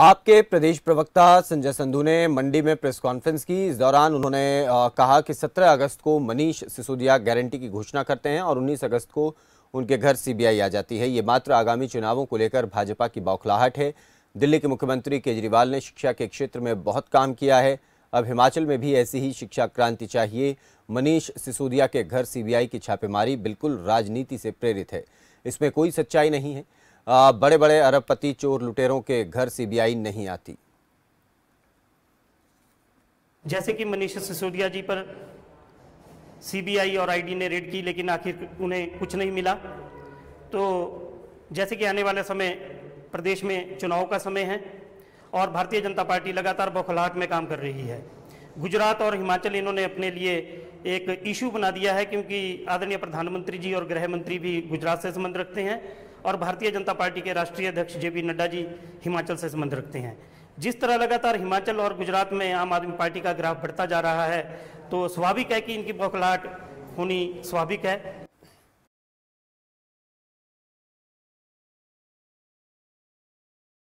आपके प्रदेश प्रवक्ता संजय संधु ने मंडी में प्रेस कॉन्फ्रेंस की इस दौरान उन्होंने कहा कि 17 अगस्त को मनीष सिसोदिया गारंटी की घोषणा करते हैं और 19 अगस्त को उनके घर सीबीआई आ जाती है ये मात्र आगामी चुनावों को लेकर भाजपा की बौखलाहट है दिल्ली के मुख्यमंत्री केजरीवाल ने शिक्षा के क्षेत्र में बहुत काम किया है अब हिमाचल में भी ऐसी ही शिक्षा क्रांति चाहिए मनीष सिसोदिया के घर सीबीआई की छापेमारी बिल्कुल राजनीति से प्रेरित है इसमें कोई सच्चाई नहीं है बड़े बड़े अरबपति चोर लुटेरों के घर सीबीआई नहीं आती जैसे कि मनीष सिसोदिया जी पर सीबीआई और आईडी ने रेड की लेकिन आखिर उन्हें कुछ नहीं मिला तो जैसे कि आने वाले समय प्रदेश में चुनाव का समय है और भारतीय जनता पार्टी लगातार बौखलाहट में काम कर रही है गुजरात और हिमाचल इन्होंने अपने लिए एक इशू बना दिया है क्योंकि आदरणीय प्रधानमंत्री जी और गृह मंत्री भी गुजरात से संबंध रखते हैं और भारतीय जनता पार्टी के राष्ट्रीय अध्यक्ष जे पी नड्डा जी हिमाचल से संबंध रखते हैं जिस तरह लगातार हिमाचल और गुजरात में आम आदमी पार्टी का ग्राफ बढ़ता जा रहा है तो स्वाभाविक है कि इनकी बौखलाहट होनी स्वाभाविक है